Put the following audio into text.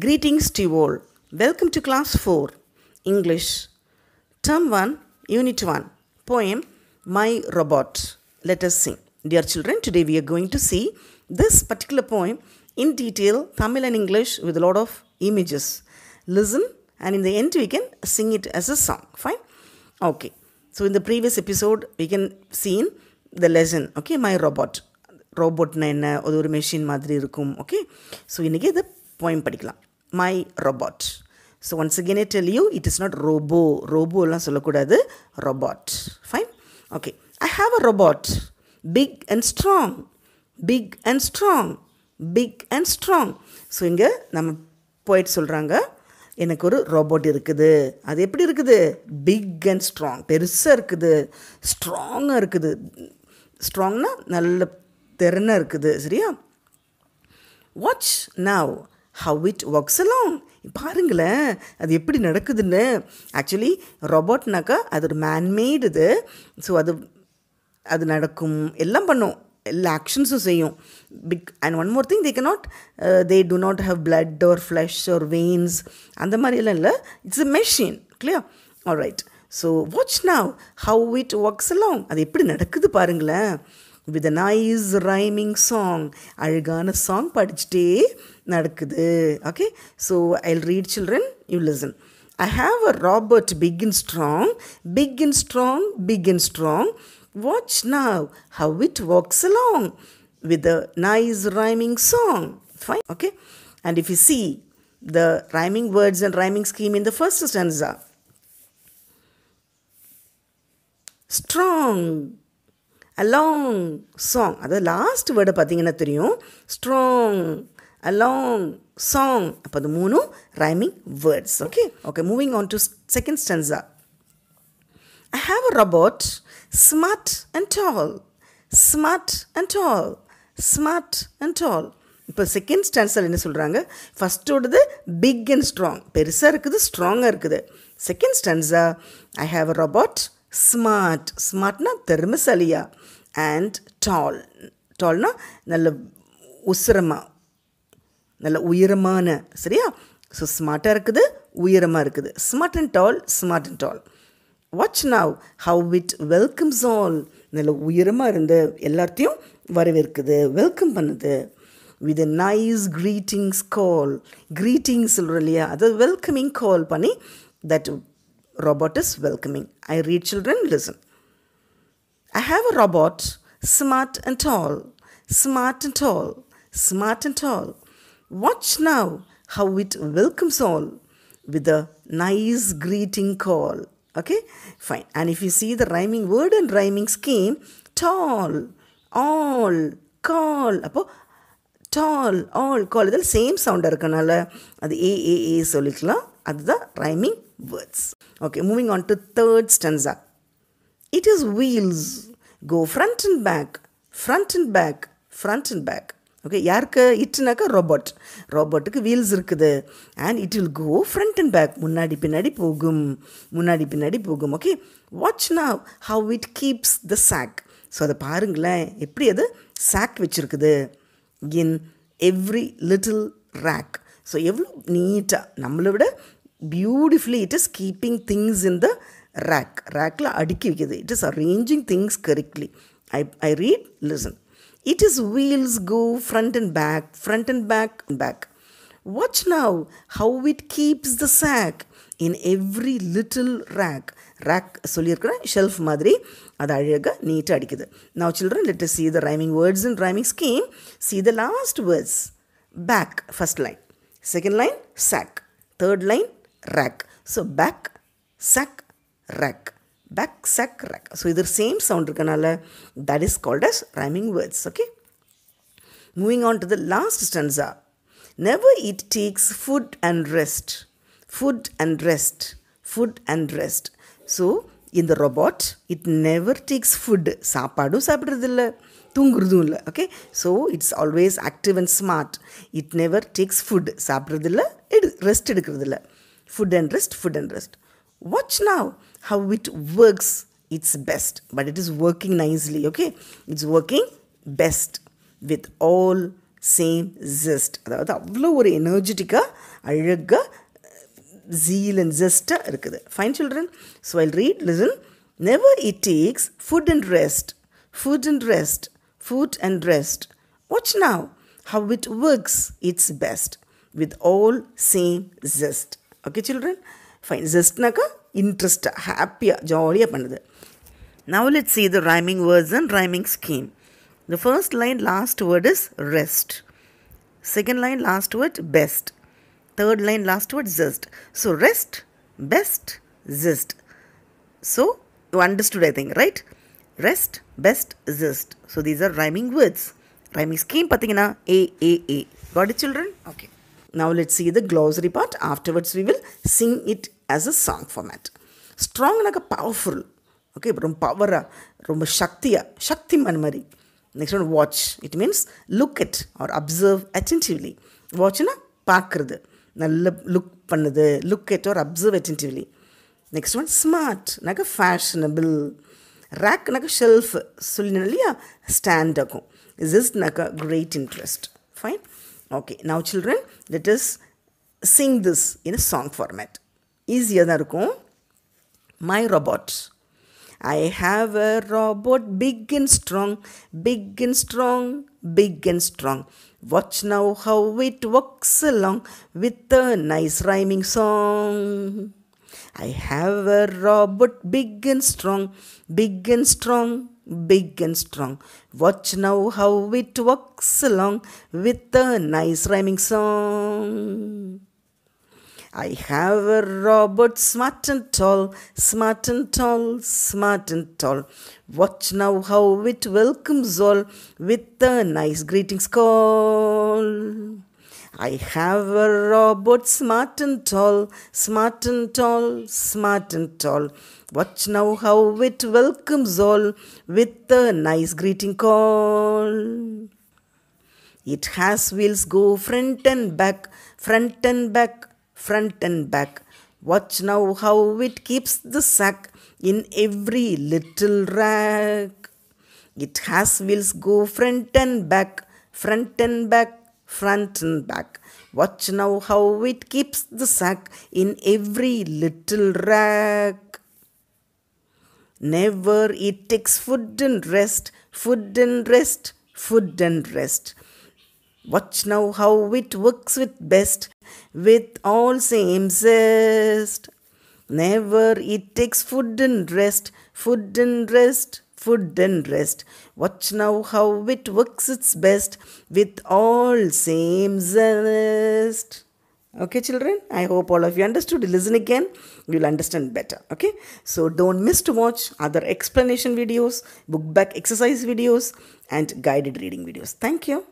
Greetings to you all. Welcome to class 4 English. Term 1, Unit 1. Poem My Robot. Let us sing. Dear children, today we are going to see this particular poem in detail, Tamil and English with a lot of images. Listen and in the end we can sing it as a song. Fine? Okay. So in the previous episode we can see in the lesson, okay, my robot. Robot na enna machine madri மாதிரி Okay. So so இன்றைக்கி poem படிக்கலாம் my robot so once again tell you it is not robo ரோபோலாம் சொல்லக்கூடாது robot fine okay I have a robot big and strong big and strong big and strong so இங்கே நம்ம போயிட்டு சொல்கிறாங்க எனக்கு ஒரு ரோபோட் இருக்குது அது எப்படி இருக்குது பிக் அண்ட் ஸ்ட்ராங் பெருசாக இருக்குது ஸ்ட்ராங்காக இருக்குது ஸ்ட்ராங்னா நல்ல திறனாக இருக்குது சரியா watch now how it works along பாருங்களேன் அது எப்படி நடக்குதுன்னு ஆக்சுவலி ரொபோட்னாக்கா அது ஒரு மேன்மேடு இது ஸோ அது அது நடக்கும் எல்லாம் பண்ணும் எல்லா ஆக்ஷன்ஸும் செய்யும் big and one more thing they can not they do not have blood or flesh or veins அந்த மாதிரியெல்லாம் இல்லை it's a machine clear all right so watch now how it works along அது எப்படி நடக்குது பாருங்களேன் with a nice rhyming song அழகான song படிச்சுட்டே நடக்குது okay so I read children you listen I have a robot big in strong big in strong big in strong watch now how it works along with a nice rhyming song fine okay and if you see the rhyming words and rhyming scheme in the first stanza strong along song அதாவது last வேர்டை பார்த்தீங்கன்னா தெரியும் strong a long song அப்போ அது மூணும் rhyming words okay okay moving on to second stanza I have a robot smart and tall smart and tall smart and tall இப்போ second ஸ்டான்ஸில் என்ன சொல்கிறாங்க ஃபஸ்ட்டோடது பிக் அண்ட் ஸ்ட்ராங் பெருசாக இருக்குது ஸ்ட்ராங்காக இருக்குது second stanza I have a robot smart ஸ்மார்ட்னா திறமைசாலியா and tall டால்னா நல்ல உசுரமாக நல்ல உயரமான சரியா ஸோ ஸ்மார்ட்டாக இருக்குது உயரமாக இருக்குது smart and tall smart and tall watch now how it welcomes all நல்ல உயரமாக இருந்த எல்லாத்தையும் வரவேற்குது வெல்கம் பண்ணுது with a nice greetings call greetings சொல்கிறோம் இல்லையா அதாவது வெல்கமிங் கால் பண்ணி that robot is welcoming I read children listen I have a robot, smart and tall smart and tall smart and tall Watch now how it welcomes all with a nice greeting call. Okay, fine. And if you see the rhyming word and rhyming scheme, tall, all, call, Apo, tall, all, call, the same sound a adhu AAA solikla, adhu the rhyming words. Okay, moving on to third stanza. It is wheels, go front and back, front and back, front and back. Okay யாருக்கு இட்னாக்கா robot ரோபோட்டுக்கு wheels இருக்குது and it will go front and back முன்னாடி பின்னாடி போகும் முன்னாடி பின்னாடி போகும் ஓகே வாட்ச் வாட்ச்னா how it keeps the stock so அதை பாருங்களேன் எப்படி அது சாக் வச்சுருக்குது in every little rack so எவ்வளோ நீட்டாக நம்மளை விட beautifully it is keeping things in the rack ரேக்கில் அடுக்கி வைக்கிது it is arranging things correctly I I read listen It is wheels go front and back, front and back and back. Watch now how it keeps the sack in every little rack. Rack Solirkra shelf madri adariaga neat adikida. Now children, let us see the rhyming words and rhyming scheme. See the last words. Back first line. Second line sack. Third line rack. So back, sack, rack back sack rack so either same sound irukanaala that is called as rhyming words okay moving on to the last stanza never it takes food and rest food and rest food and rest so in the robot it never takes food saapadu saapidradilla தூங்குறதும் இல்லை okay so it's always active and smart it never takes food சாப்பிட்றதில்ல rested rest எடுக்கிறதில்ல food and rest food and rest watch now how it works its best, but it is working nicely, okay? It's working best with all same zest. That's energetic, zeal and zest. Fine children, so I'll read, listen. Never it takes food and rest, food and rest, food and rest. Watch now how it works its best with all same zest. Okay, children? Fine. Zest naka இன்ட்ரெஸ்ட்டாக ஹாப்பியாக ஜாலியாக பண்ணுது now let see the rhyming words and rhyming scheme the first line last word is rest second line last word best third line last word just so rest best just so you understood I think, right? Rest, best, zest. So these are rhyming words. Rhyming scheme pathina A, A, A. Got it children? Okay. Now let's see the glossary part. Afterwards we will sing it as a song format. Strong like a powerful. Okay, but power, rumba shaktiya, shakti manmari. Next one, watch. It means look at or observe attentively. Watch na pakrde. Na look pannade, look at or observe attentively. Next one, smart. Naga fashionable. Rack naga shelf. Sulinaliya stand ako. Is this naga great interest? Fine. Okay, now children, let us sing this in a song format. ஈஸியாக தான் இருக்கும் my robot I have a robot big and strong big and strong big and strong watch now how it works along with a nice rhyming song I have a robot big and strong big and strong big and strong. Watch now how it walks along with a nice rhyming song. I have a robot smart and tall, smart and tall, smart and tall. Watch now how it welcomes all with a nice greetings call. I have a robot smart and tall, smart and tall, smart and tall. Watch now how it welcomes all with a nice greeting call. It has wheels go front and back, front and back, front and back. Watch now how it keeps the sack in every little rack. It has wheels go front and back, front and back, front and back. Watch now how it keeps the sack in every little rack. Never it takes food and rest, food and rest, food and rest. Watch now how it works with best with all same zest. Never it takes food and rest, food and rest, food and rest. Watch now how it works its best with all same zest. Okay, children, I hope all of you understood. Listen again, you'll understand better. Okay, so don't miss to watch other explanation videos, book back exercise videos, and guided reading videos. Thank you.